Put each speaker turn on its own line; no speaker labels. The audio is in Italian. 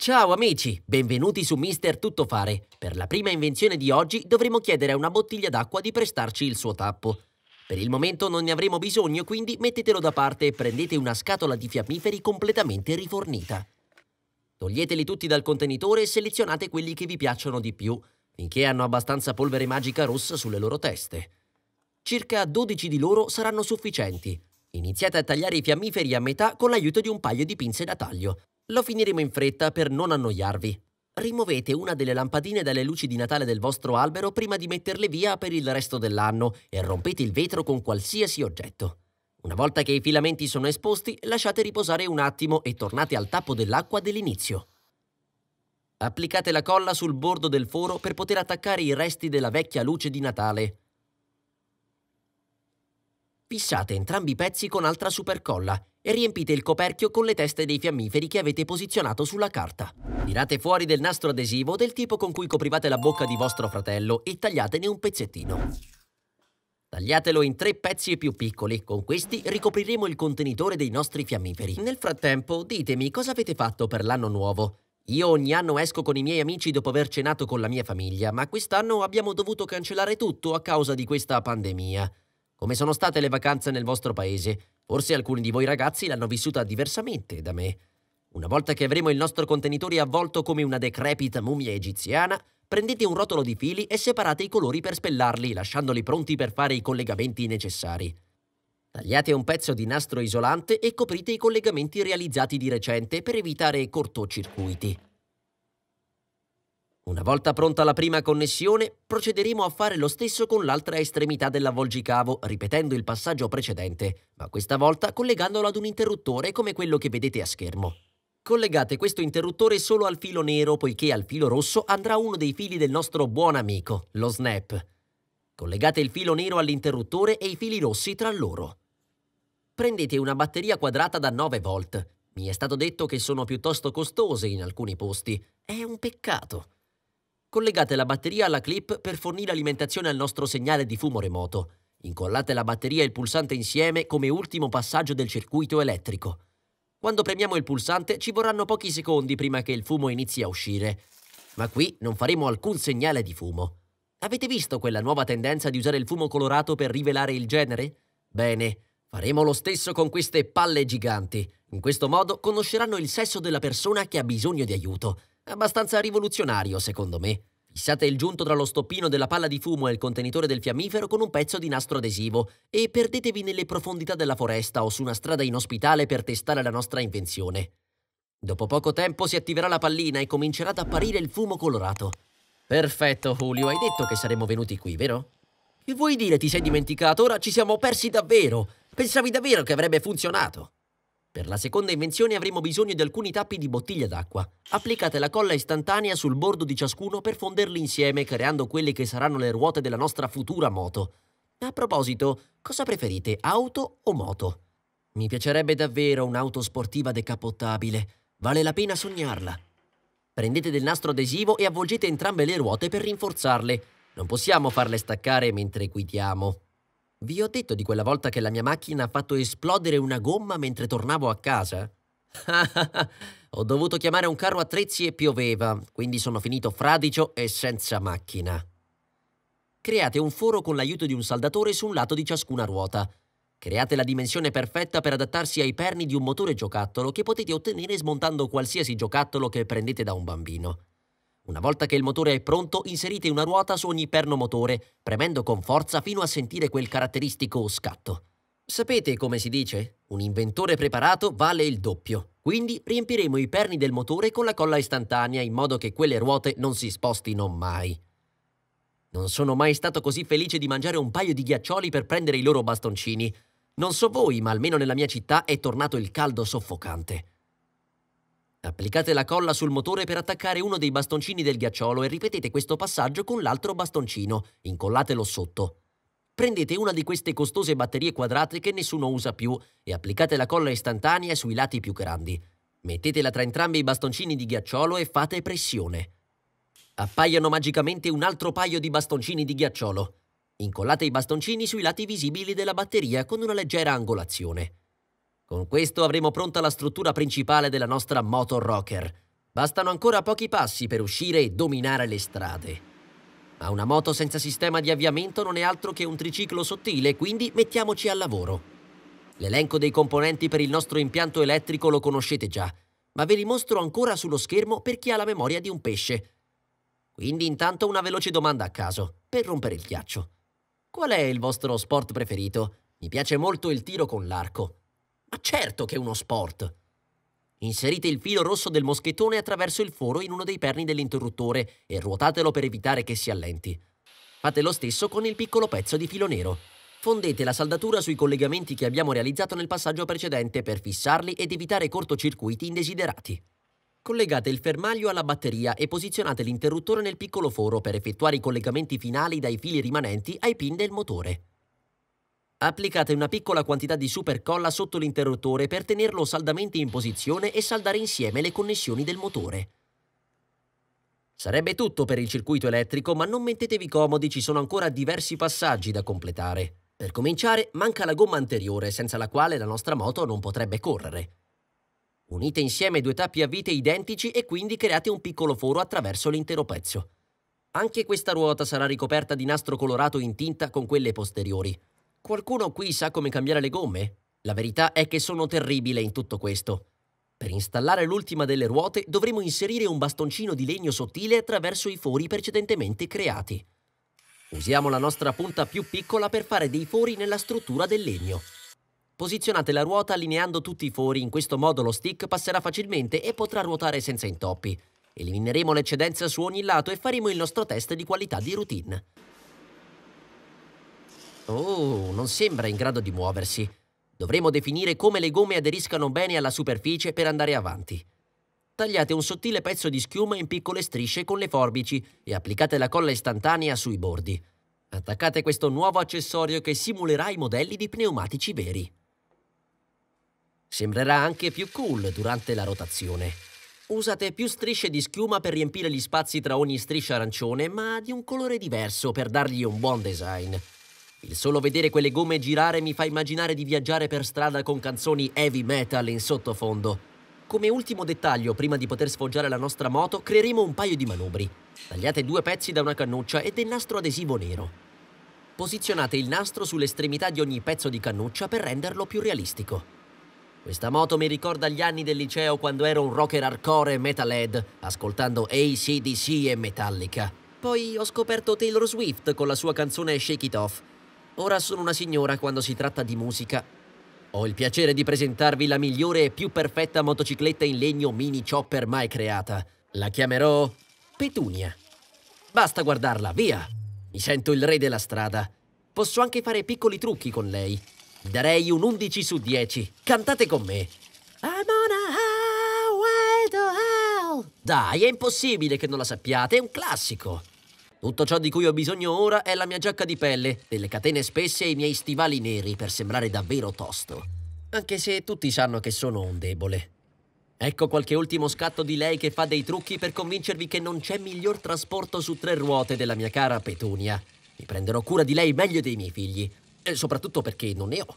Ciao amici, benvenuti su Mister Tuttofare. Per la prima invenzione di oggi dovremo chiedere a una bottiglia d'acqua di prestarci il suo tappo. Per il momento non ne avremo bisogno, quindi mettetelo da parte e prendete una scatola di fiammiferi completamente rifornita. Toglieteli tutti dal contenitore e selezionate quelli che vi piacciono di più, finché hanno abbastanza polvere magica rossa sulle loro teste. Circa 12 di loro saranno sufficienti. Iniziate a tagliare i fiammiferi a metà con l'aiuto di un paio di pinze da taglio. Lo finiremo in fretta per non annoiarvi. Rimuovete una delle lampadine dalle luci di Natale del vostro albero prima di metterle via per il resto dell'anno e rompete il vetro con qualsiasi oggetto. Una volta che i filamenti sono esposti, lasciate riposare un attimo e tornate al tappo dell'acqua dell'inizio. Applicate la colla sul bordo del foro per poter attaccare i resti della vecchia luce di Natale. Fissate entrambi i pezzi con altra supercolla e riempite il coperchio con le teste dei fiammiferi che avete posizionato sulla carta. Tirate fuori del nastro adesivo del tipo con cui coprivate la bocca di vostro fratello e tagliatene un pezzettino. Tagliatelo in tre pezzi più piccoli, con questi ricopriremo il contenitore dei nostri fiammiferi. Nel frattempo, ditemi cosa avete fatto per l'anno nuovo. Io ogni anno esco con i miei amici dopo aver cenato con la mia famiglia, ma quest'anno abbiamo dovuto cancellare tutto a causa di questa pandemia. Come sono state le vacanze nel vostro paese? Forse alcuni di voi ragazzi l'hanno vissuta diversamente da me. Una volta che avremo il nostro contenitore avvolto come una decrepita mummia egiziana, prendete un rotolo di fili e separate i colori per spellarli, lasciandoli pronti per fare i collegamenti necessari. Tagliate un pezzo di nastro isolante e coprite i collegamenti realizzati di recente per evitare cortocircuiti. Una volta pronta la prima connessione, procederemo a fare lo stesso con l'altra estremità dell'avvolgicavo, ripetendo il passaggio precedente, ma questa volta collegandolo ad un interruttore come quello che vedete a schermo. Collegate questo interruttore solo al filo nero, poiché al filo rosso andrà uno dei fili del nostro buon amico, lo snap. Collegate il filo nero all'interruttore e i fili rossi tra loro. Prendete una batteria quadrata da 9 volt. Mi è stato detto che sono piuttosto costose in alcuni posti. È un peccato. Collegate la batteria alla clip per fornire alimentazione al nostro segnale di fumo remoto. Incollate la batteria e il pulsante insieme come ultimo passaggio del circuito elettrico. Quando premiamo il pulsante ci vorranno pochi secondi prima che il fumo inizi a uscire. Ma qui non faremo alcun segnale di fumo. Avete visto quella nuova tendenza di usare il fumo colorato per rivelare il genere? Bene, faremo lo stesso con queste palle giganti. In questo modo conosceranno il sesso della persona che ha bisogno di aiuto Abbastanza rivoluzionario, secondo me. Fissate il giunto tra lo stoppino della palla di fumo e il contenitore del fiammifero con un pezzo di nastro adesivo e perdetevi nelle profondità della foresta o su una strada inospitale per testare la nostra invenzione. Dopo poco tempo si attiverà la pallina e comincerà ad apparire il fumo colorato. Perfetto, Julio, hai detto che saremmo venuti qui, vero? Che vuoi dire ti sei dimenticato? Ora ci siamo persi davvero! Pensavi davvero che avrebbe funzionato! Per la seconda invenzione avremo bisogno di alcuni tappi di bottiglia d'acqua. Applicate la colla istantanea sul bordo di ciascuno per fonderli insieme creando quelle che saranno le ruote della nostra futura moto. A proposito, cosa preferite, auto o moto? Mi piacerebbe davvero un'auto sportiva decappottabile. Vale la pena sognarla. Prendete del nastro adesivo e avvolgete entrambe le ruote per rinforzarle. Non possiamo farle staccare mentre guidiamo. Vi ho detto di quella volta che la mia macchina ha fatto esplodere una gomma mentre tornavo a casa? ho dovuto chiamare un carro attrezzi e pioveva, quindi sono finito fradicio e senza macchina. Create un foro con l'aiuto di un saldatore su un lato di ciascuna ruota. Create la dimensione perfetta per adattarsi ai perni di un motore giocattolo che potete ottenere smontando qualsiasi giocattolo che prendete da un bambino. Una volta che il motore è pronto, inserite una ruota su ogni perno motore, premendo con forza fino a sentire quel caratteristico scatto. Sapete come si dice? Un inventore preparato vale il doppio. Quindi riempiremo i perni del motore con la colla istantanea in modo che quelle ruote non si spostino mai. Non sono mai stato così felice di mangiare un paio di ghiaccioli per prendere i loro bastoncini. Non so voi, ma almeno nella mia città è tornato il caldo soffocante. Applicate la colla sul motore per attaccare uno dei bastoncini del ghiacciolo e ripetete questo passaggio con l'altro bastoncino. Incollatelo sotto. Prendete una di queste costose batterie quadrate che nessuno usa più e applicate la colla istantanea sui lati più grandi. Mettetela tra entrambi i bastoncini di ghiacciolo e fate pressione. Appaiono magicamente un altro paio di bastoncini di ghiacciolo. Incollate i bastoncini sui lati visibili della batteria con una leggera angolazione. Con questo avremo pronta la struttura principale della nostra Motor Rocker. Bastano ancora pochi passi per uscire e dominare le strade. Ma una moto senza sistema di avviamento non è altro che un triciclo sottile, quindi mettiamoci al lavoro. L'elenco dei componenti per il nostro impianto elettrico lo conoscete già, ma ve li mostro ancora sullo schermo per chi ha la memoria di un pesce. Quindi intanto una veloce domanda a caso, per rompere il ghiaccio. Qual è il vostro sport preferito? Mi piace molto il tiro con l'arco. Certo che è uno sport. Inserite il filo rosso del moschettone attraverso il foro in uno dei perni dell'interruttore e ruotatelo per evitare che si allenti. Fate lo stesso con il piccolo pezzo di filo nero. Fondete la saldatura sui collegamenti che abbiamo realizzato nel passaggio precedente per fissarli ed evitare cortocircuiti indesiderati. Collegate il fermaglio alla batteria e posizionate l'interruttore nel piccolo foro per effettuare i collegamenti finali dai fili rimanenti ai pin del motore. Applicate una piccola quantità di supercolla sotto l'interruttore per tenerlo saldamente in posizione e saldare insieme le connessioni del motore. Sarebbe tutto per il circuito elettrico, ma non mettetevi comodi, ci sono ancora diversi passaggi da completare. Per cominciare, manca la gomma anteriore, senza la quale la nostra moto non potrebbe correre. Unite insieme due tappi a vite identici e quindi create un piccolo foro attraverso l'intero pezzo. Anche questa ruota sarà ricoperta di nastro colorato in tinta con quelle posteriori. Qualcuno qui sa come cambiare le gomme? La verità è che sono terribile in tutto questo. Per installare l'ultima delle ruote dovremo inserire un bastoncino di legno sottile attraverso i fori precedentemente creati. Usiamo la nostra punta più piccola per fare dei fori nella struttura del legno. Posizionate la ruota allineando tutti i fori, in questo modo lo stick passerà facilmente e potrà ruotare senza intoppi. Elimineremo l'eccedenza su ogni lato e faremo il nostro test di qualità di routine. Oh, non sembra in grado di muoversi. Dovremo definire come le gomme aderiscano bene alla superficie per andare avanti. Tagliate un sottile pezzo di schiuma in piccole strisce con le forbici e applicate la colla istantanea sui bordi. Attaccate questo nuovo accessorio che simulerà i modelli di pneumatici veri. Sembrerà anche più cool durante la rotazione. Usate più strisce di schiuma per riempire gli spazi tra ogni striscia arancione, ma di un colore diverso per dargli un buon design. Il solo vedere quelle gomme girare mi fa immaginare di viaggiare per strada con canzoni heavy metal in sottofondo. Come ultimo dettaglio, prima di poter sfoggiare la nostra moto, creeremo un paio di manubri. Tagliate due pezzi da una cannuccia e del nastro adesivo nero. Posizionate il nastro sull'estremità di ogni pezzo di cannuccia per renderlo più realistico. Questa moto mi ricorda gli anni del liceo quando ero un rocker hardcore e metalhead, ascoltando ACDC e Metallica. Poi ho scoperto Taylor Swift con la sua canzone Shake It Off Ora sono una signora quando si tratta di musica. Ho il piacere di presentarvi la migliore e più perfetta motocicletta in legno mini chopper mai creata. La chiamerò Petunia. Basta guardarla, via! Mi sento il re della strada. Posso anche fare piccoli trucchi con lei. Darei un 11 su 10. Cantate con me. I'm on a hell. Dai, è impossibile che non la sappiate, è un classico. Tutto ciò di cui ho bisogno ora è la mia giacca di pelle, delle catene spesse e i miei stivali neri per sembrare davvero tosto. Anche se tutti sanno che sono un debole. Ecco qualche ultimo scatto di lei che fa dei trucchi per convincervi che non c'è miglior trasporto su tre ruote della mia cara Petunia. Mi prenderò cura di lei meglio dei miei figli, e soprattutto perché non ne ho.